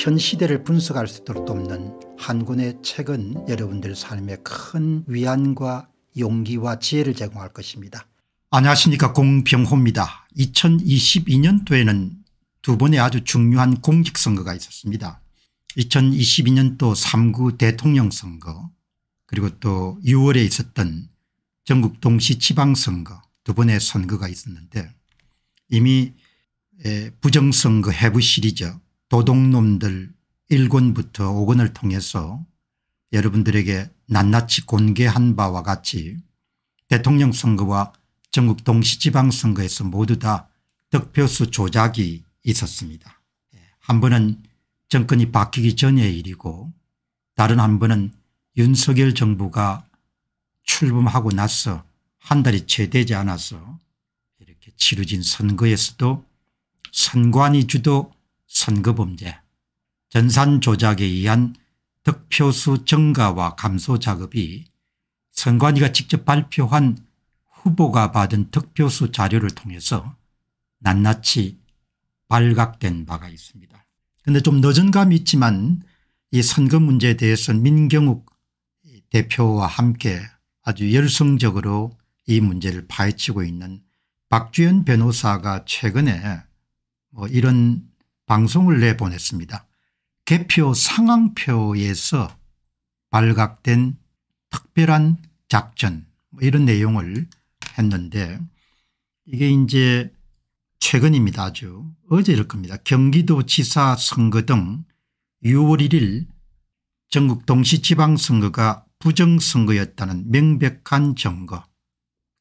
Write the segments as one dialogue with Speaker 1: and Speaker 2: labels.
Speaker 1: 현 시대를 분석할 수 있도록 돕는 한 권의 책은 여러분들 삶에 큰 위안과 용기와 지혜를 제공할 것입니다. 안녕하십니까 공병호입니다. 2022년도에는 두 번의 아주 중요한 공직선거가 있었습니다. 2022년도 3구 대통령 선거 그리고 또 6월에 있었던 전국 동시 지방선거 두 번의 선거가 있었는데 이미 부정선거 해부 시리즈 도둑놈들 1권부터 5권을 통해서 여러분들에게 낱낱이 공개한 바와 같이 대통령 선거와 전국 동시지방선거에서 모두 다 득표수 조작이 있었습니다. 예, 한 번은 정권이 바뀌기 전의 일이고 다른 한 번은 윤석열 정부가 출범하고 나서 한 달이 채 되지 않아서 이렇게 치루진 선거에서도 선관위 주도 선거범죄 전산 조작에 의한 득표수 증가와 감소 작업이 선관위가 직접 발표한 후보가 받은 득표수 자료를 통해서 낱낱이 발각된 바가 있습니다. 그런데 좀 늦은 감이 있지만 이 선거 문제에 대해서는 민경욱 대표와 함께 아주 열성적으로 이 문제를 파헤치고 있는 박주현 변호사가 최근에 뭐 이런 방송을 내보냈습니다. 개표 상황표에서 발각된 특별한 작전 뭐 이런 내용을 했는데 이게 이제 최근입니다 아주 어제일 겁니다. 경기도지사 선거 등 6월 1일 전국 동시지방선거가 부정선거였다는 명백한 증거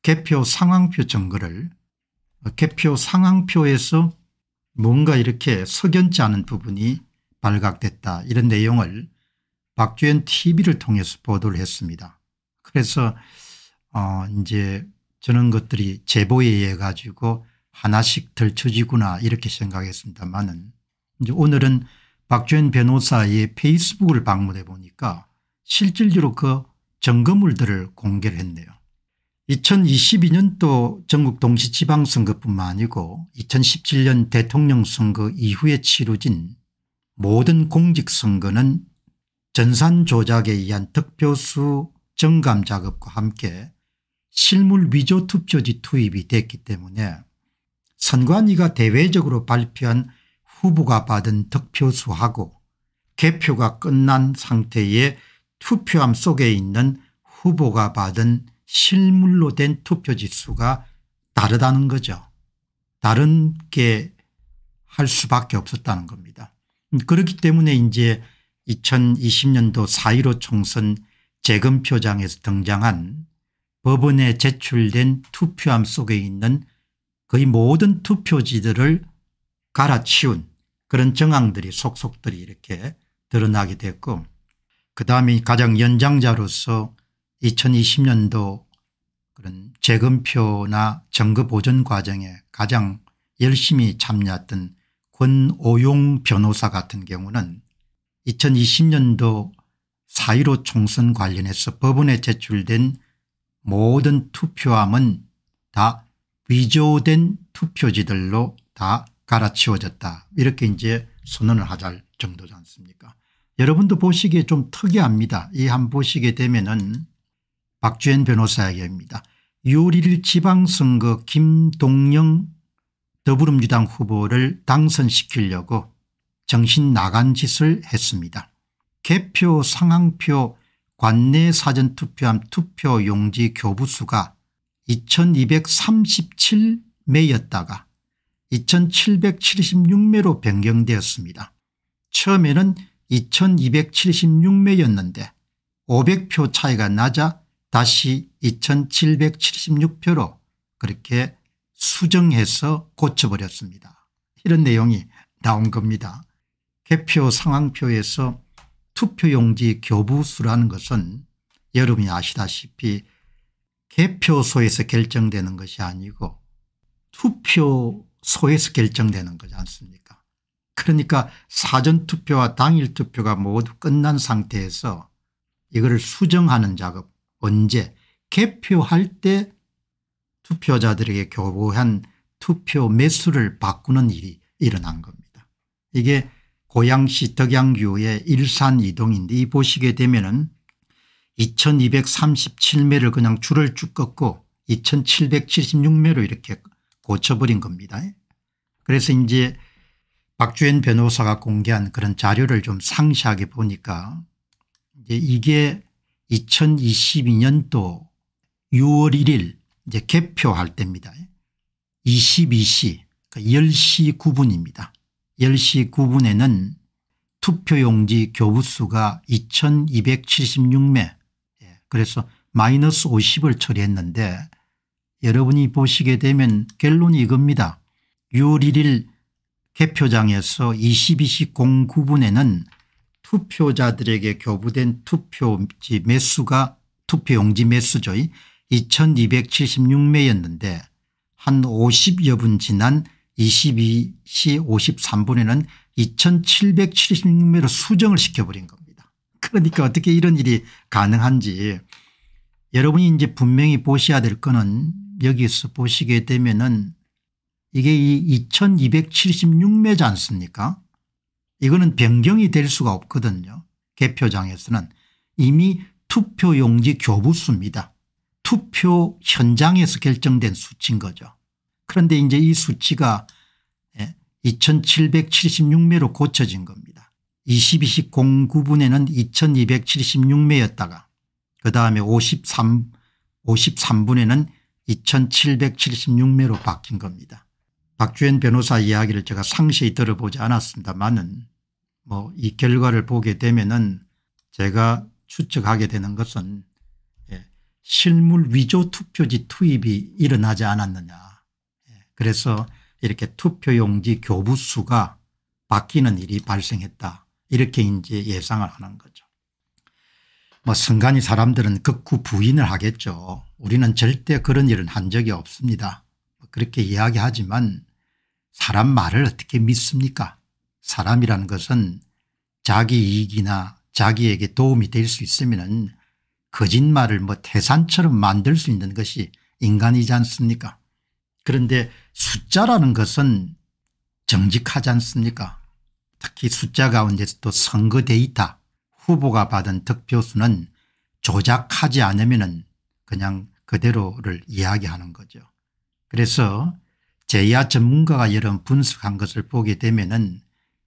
Speaker 1: 개표 상황표 증거를 개표 상황표에서 뭔가 이렇게 석연치 않은 부분이 발각됐다 이런 내용을 박주현 tv를 통해서 보도를 했습니다. 그래서 어 이제 저는 것들이 제보에 의해 가지고 하나씩 들춰지구나 이렇게 생각했습니다만은 이제 오늘은 박주현 변호사의 페이스북을 방문해 보니까 실질적으로 그 점검물들을 공개를 했네요. 2022년도 전국 동시지방선거뿐만 아니고 2017년 대통령 선거 이후에 치루진 모든 공직선거는 전산 조작에 의한 득표수 정감 작업과 함께 실물 위조 투표지 투입이 됐기 때문에 선관위가 대외적으로 발표한 후보가 받은 득표수하고 개표가 끝난 상태의 투표함 속에 있는 후보가 받은 실물로 된 투표지수가 다르다는 거죠. 다른 게 할 수밖에 없었다는 겁니다. 음, 그렇기 때문에 이제 2020년도 4.15 총선 재검표장에서 등장한 법원에 제출된 투표함 속에 있는 거의 모든 투표지들을 갈아치운 그런 정황들이 속속들이 이렇게 드러나게 됐고 그다음에 가장 연장자로서 2020년도 그런 재검표나 정거 보전 과정에 가장 열심히 참여했던 권오용 변호사 같은 경우는 2020년도 4.15 총선 관련해서 법원에 제출된 모든 투표함은 다 위조된 투표지들로 다 갈아치워졌다 이렇게 이제 선언을 하잘 정도지 않습니까 여러분도 보시기에 좀 특이합니다. 이 한 보시게 되면은 박주현 변호사에게 입니다 6월 1일 지방선거 김동영 더불어민주당 후보를 당선시키려고 정신 나간 짓을 했습니다. 개표 상황표 관내 사전투표함 투표용지 교부수가 2237매였다가 2776매로 변경되었습니다. 처음에는 2276매였는데 500표 차이가 나자 다시 2776표로 그렇게 수정해서 고쳐버렸습니다. 이런 내용이 나온 겁니다. 개표 상황표에서 투표용지 교부수라는 것은 여러분이 아시다시피 개표소에서 결정되는 것이 아니고 투표소에서 결정되는 거지 않습니까 그러니까 사전투표와 당일투표가 모두 끝난 상태에서 이걸 수정하는 작업 언제 개표할 때 투표자들에게 교부한 투표 매수를 바꾸는 일이 일어난 겁니다. 이게 고양시 덕양교의 일산이동인데 이 보시게 되면은 2237매를 그냥 줄을 쭉 꺾고 2776매로 이렇게 고쳐버린 겁니다. 그래서 이제 박주현 변호사가 공개한 그런 자료를 좀 상세하게 보니까 이제 이게 2022년도 6월 1일 이제 개표할 때입니다. 22시 10시 그러니까 9분입니다. 10시 9분에는 투표용지 교부수가 2276매 예, 그래서 마이너스 50을 처리했는데 여러분이 보시게 되면 결론이 이겁니다. 6월 1일 개표장에서 22시 09분에는 투표자들에게 교부된 투표지 매수가 투표용지 매수죠. 2276매였는데 한 50여 분 지난 22시 53분에는 2776매로 수정을 시켜버린 겁니다. 그러니까 어떻게 이런 일이 가능한지 여러분이 이제 분명히 보셔야 될 거는 여기서 보시게 되면은 이게 이 2276매지 않습니까 이거는 변경이 될 수가 없거든요. 개표장에서는 이미 투표용지 교부수입니다. 투표 현장에서 결정된 수치인 거죠. 그런데 이제 이 수치가 2776매로 예, 고쳐진 겁니다. 22시 09분에는 2276매였다가 그 다음에 53, 53분에는 2776매로 바뀐 겁니다. 박주현 변호사 이야기를 제가 상세히 들어보지 않았습니다만은 뭐 이 결과를 보게 되면은 제가 추측하게 되는 것은 예, 실물 위조 투표지 투입이 일어나지 않았느냐. 예, 그래서 이렇게 투표용지 교부수가 바뀌는 일이 발생했다. 이렇게 이제 예상을 하는 거죠. 뭐순간이 사람들은 극구 부인을 하겠죠. 우리는 절대 그런 일은 한 적이 없습니다. 뭐 그렇게 이야기하지만 사람 말을 어떻게 믿습니까 사람이라는 것은 자기 이익이나 자기에게 도움이 될 수 있으면 거짓말을 뭐 태산처럼 만들 수 있는 것이 인간이지 않습니까 그런데 숫자라는 것은 정직하지 않습니까 특히 숫자 가운데서도 선거 데이터 후보가 받은 득표수는 조작하지 않으면 그냥 그대로를 이야기하는 거죠. 그래서 제야 전문가가 여러 분석한 것을 보게 되면은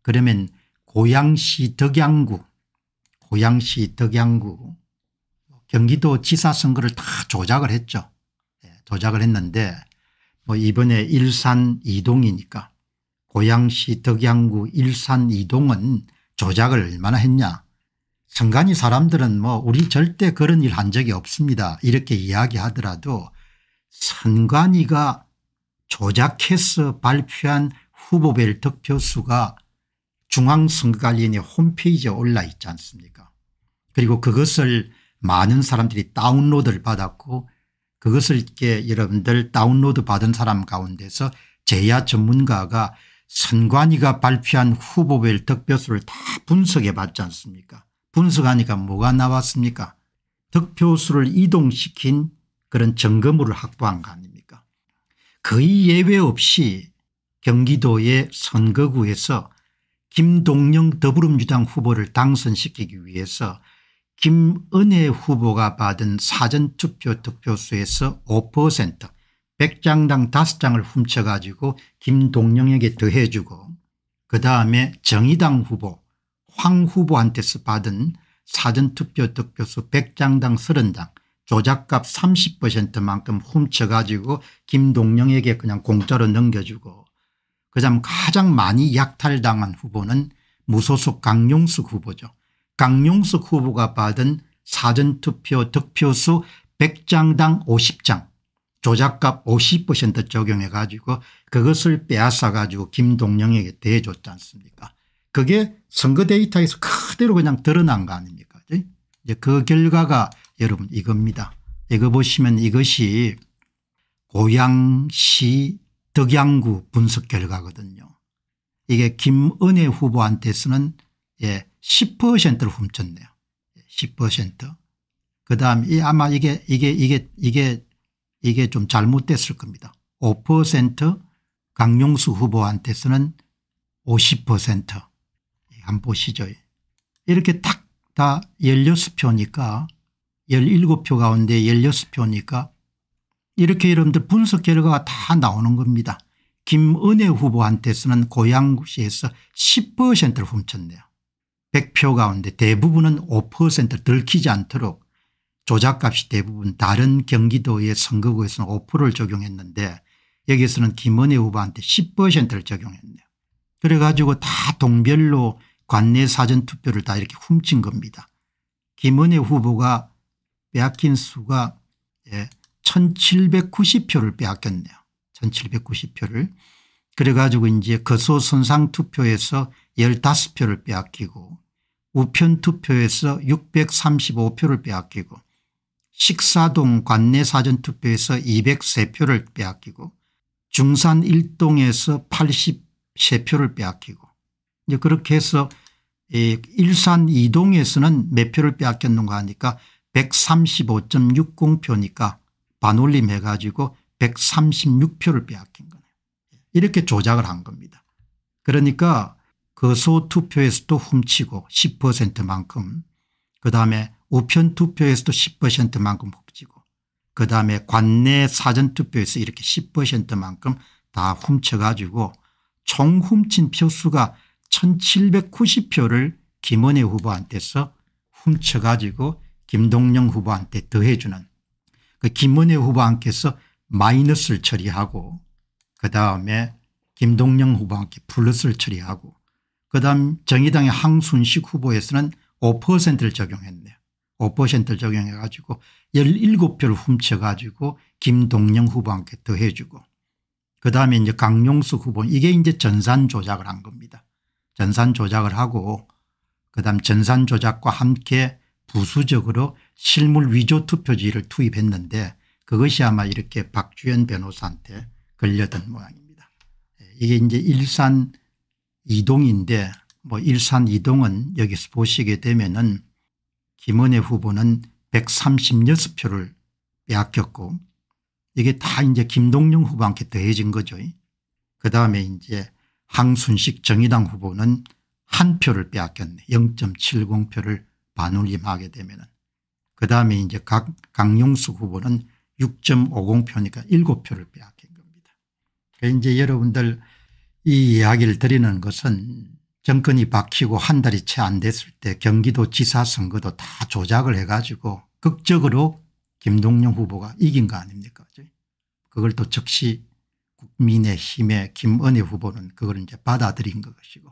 Speaker 1: 그러면 고양시 덕양구 고양시 덕양구 경기도 지사선거를 다 조작을 했죠. 예, 조작을 했는데 뭐 이번에 일산 이동이니까 고양시 덕양구 일산 이동은 조작을 얼마나 했냐 선관위 사람들은 뭐 우리 절대 그런 일 한 적이 없습니다 이렇게 이야기하더라도 선관위가 조작해서 발표한 후보별 득표수가 중앙선거관리위원회 홈페이지에 올라 있지 않습니까 그리고 그것을 많은 사람들이 다운로드를 받았고 그것을 이렇게 여러분들 다운로드 받은 사람 가운데서 제야 전문가가 선관위가 발표한 후보별 득표수를 다 분석해 봤지 않습니까 분석하니까 뭐가 나왔습니까 득표수를 이동시킨 그런 점검으로 확보한 거 아닙니까 거의 예외 없이 경기도의 선거구에서 김동영 더불어민주당 후보를 당선시키기 위해서 김은혜 후보가 받은 사전투표 득표수에서 5% 100장당 5장을 훔쳐가지고 김동영에게 더해주고 그 다음에 정의당 후보 황 후보한테서 받은 사전투표 득표수 100장당 30장 조작값 30%만큼 훔쳐가지고 김동영에게 그냥 공짜로 넘겨주고 그다음 가장 많이 약탈당한 후보는 무소속 강용숙 후보죠. 강용숙 후보가 받은 사전투표 득표수 100장당 50장 조작값 50% 적용해 가지고 그것을 빼앗아 가지고 김동영에게 대줬지 않습니까 그게 선거 데이터에서 그대로 그냥 드러난 거 아닙니까 이제 그 결과가 여러분 이겁니다. 이거 보시면 이것이 고양시 덕양구 분석 결과거든요. 이게 김은혜 후보한테서는 예, 10%를 훔쳤네요. 10%. 예, 그다음 이 아마 이게 이게 이게 이게 이게 좀 잘못됐을 겁니다. 5% 강용수 후보한테서는 50%. 예, 한번 보시죠. 이렇게 딱다 16표니까 17표 가운데 16표니까 이렇게 여러분들 분석 결과가 다 나오는 겁니다. 김은혜 후보한테서는 고양시에서 10%를 훔쳤네요. 100표 가운데 대부분은 5%를 들키지 않도록 조작값이 대부분 다른 경기도의 선거구에서는 5%를 적용했는데 여기에서는 김은혜 후보한테 10%를 적용했네요. 그래가지고 다 동별로 관내 사전투표를 다 이렇게 훔친 겁니다. 김은혜 후보가 빼앗긴 수가 예, 1790표를 빼앗겼네요. 1790표를. 그래가지고 이제 거소선상 투표에서 15표를 빼앗기고 우편 투표에서 635표를 빼앗기고 식사동 관내 사전투표에서 203표를 빼앗기고 중산 1동에서 83표를 빼앗기고 이제 그렇게 해서 예, 일산 2동에서는 몇 표를 빼앗겼는가 하니까 135.60표니까 반올림해 가지고 136표를 빼앗긴 거네요 이렇게 조작을 한 겁니다. 그러니까 거소 투표에서도 훔치고 10%만큼 그다음에 우편 투표에서도 10%만큼 훔치고 그다음에 관내 사전 투표에서 이렇게 10%만큼 다 훔쳐가지고 총 훔친 표수가 1790표를 김원혜 후보한테서 훔쳐가지고 김동영 후보한테 더해주는 그 김은혜 후보한께서 마이너스를 처리하고 그 다음에 김동영 후보한테 플러스를 처리하고 그 다음 정의당의 항순식 후보에서는 5%를 적용했네요. 5%를 적용해 가지고 17표를 훔쳐 가지고 김동영 후보한테 더해주고 그 다음에 이제 강용수 후보 이게 이제 전산 조작을 한 겁니다. 전산 조작을 하고 그 다음 전산 조작과 함께 부수적으로 실물 위조 투표지를 투입했는데 그것이 아마 이렇게 박주현 변호사한테 걸려든 모양입니다. 예, 이게 이제 일산 이동인데 뭐 일산 이동은 여기서 보시게 되면은 김은혜 후보는 136표를 빼앗겼고 이게 다 이제 김동영 후보한테 더해진 거죠. 그다음에 이제 항순식 정의당 후보는 한 표를 빼앗겼네. 0.70표를 반올림하게 되면 은그 다음에 이제 각 강용수 후보는 6.50표니까 7표를 빼앗긴 겁니다. 그러니까 이제 여러분들 이 이야기를 드리는 것은 정권이 박히고한 달이 채 안 됐을 때 경기도 지사 선거도 다 조작을 해가지고 극적으로 김동영 후보가 이긴 거 아닙니까? 그걸 또 즉시 국민의힘의 김은혜 후보는 그걸 이제 받아들인 것이고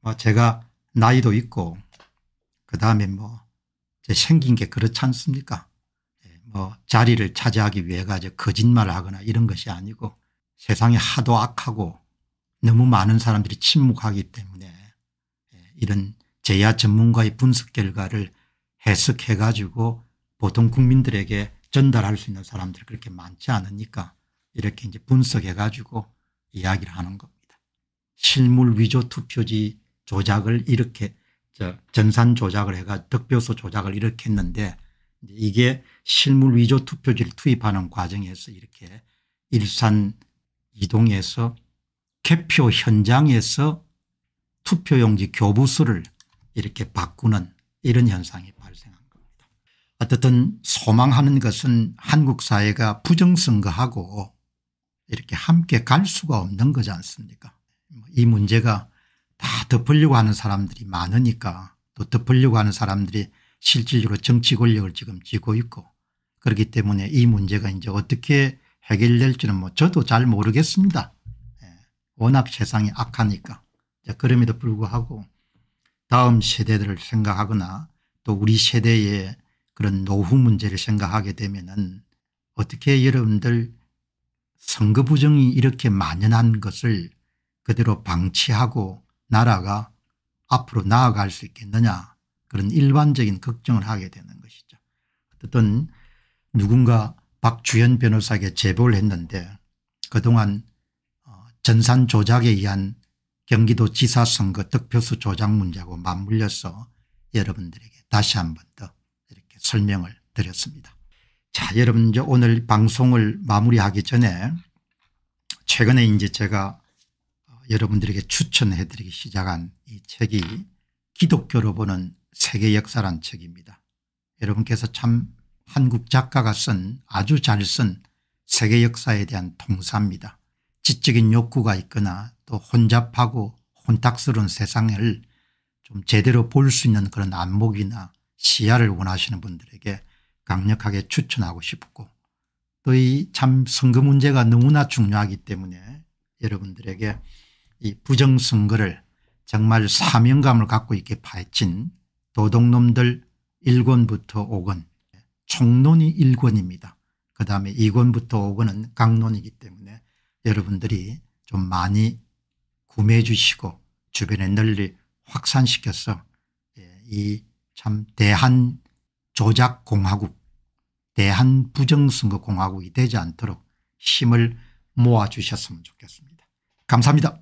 Speaker 1: 뭐 제가 나이도 있고 그다음에 뭐 생긴 게 그렇지 않습니까 예, 뭐 자리를 차지하기 위해 가 거짓말을 하거나 이런 것이 아니고 세상이 하도 악하고 너무 많은 사람들이 침묵하기 때문에 예, 이런 제야 전문가의 분석 결과를 해석해 가지고 보통 국민들에게 전달할 수 있는 사람들이 그렇게 많지 않으니까 이렇게 이제 분석해 가지고 이야기를 하는 겁니다. 실물 위조 투표지 조작을 이렇게 저 전산 조작을 해가 득표수 조작을 일으켰는데 이게 실물 위조 투표지를 투입하는 과정에서 이렇게 일산 이동에서 개표 현장에서 투표용지 교부수를 이렇게 바꾸는 이런 현상이 발생한 겁니다. 어쨌든 소망하는 것은 한국 사회가 부정선거하고 이렇게 함께 갈 수가 없는 거지 않습니까 뭐 이 문제가 다 덮으려고 하는 사람들이 많으니까 또 덮으려고 하는 사람들이 실질적으로 정치 권력을 지금 쥐고 있고 그렇기 때문에 이 문제가 이제 어떻게 해결될지는 뭐 저도 잘 모르겠습니다. 예, 워낙 세상이 악하니까. 그럼에도 불구하고 다음 세대들을 생각하거나 또 우리 세대의 그런 노후 문제를 생각하게 되면은 어떻게 여러분들 선거 부정이 이렇게 만연한 것을 그대로 방치하고 나라가 앞으로 나아갈 수 있겠느냐 그런 일반적인 걱정을 하게 되는 것이죠. 어떤 누군가 박주현 변호사에게 제보를 했는데 그동안 어, 전산 조작에 의한 경기도 지사선거 득표수 조작 문제하고 맞물려서 여러분들에게 다시 한 번 더 이렇게 설명을 드렸습니다. 자 여러분 이제 오늘 방송을 마무리하기 전에 최근에 이제 제가 여러분들에게 추천해드리기 시작한 이 책이 기독교로 보는 세계 역사란 책입니다. 여러분께서 참 한국 작가가 쓴 아주 잘 쓴 세계 역사에 대한 통사입니다. 지적인 욕구가 있거나 또 혼잡하고 혼탁스러운 세상을 좀 제대로 볼 수 있는 그런 안목이나 시야를 원하시는 분들에게 강력하게 추천하고 싶고 또 이 참 선거 문제가 너무나 중요하기 때문에 여러분들에게 이 부정선거를 정말 사명감을 갖고 있게 파헤친 도둑놈들 1권부터 5권 총론이 1권입니다. 그 다음에 2권부터 5권은 강론이기 때문에 여러분들이 좀 많이 구매해 주시고 주변에 널리 확산시켜서 예, 이참 대한 조작공화국 대한 부정선거공화국이 되지 않도록 힘을 모아 주셨으면 좋겠습니다. 감사합니다.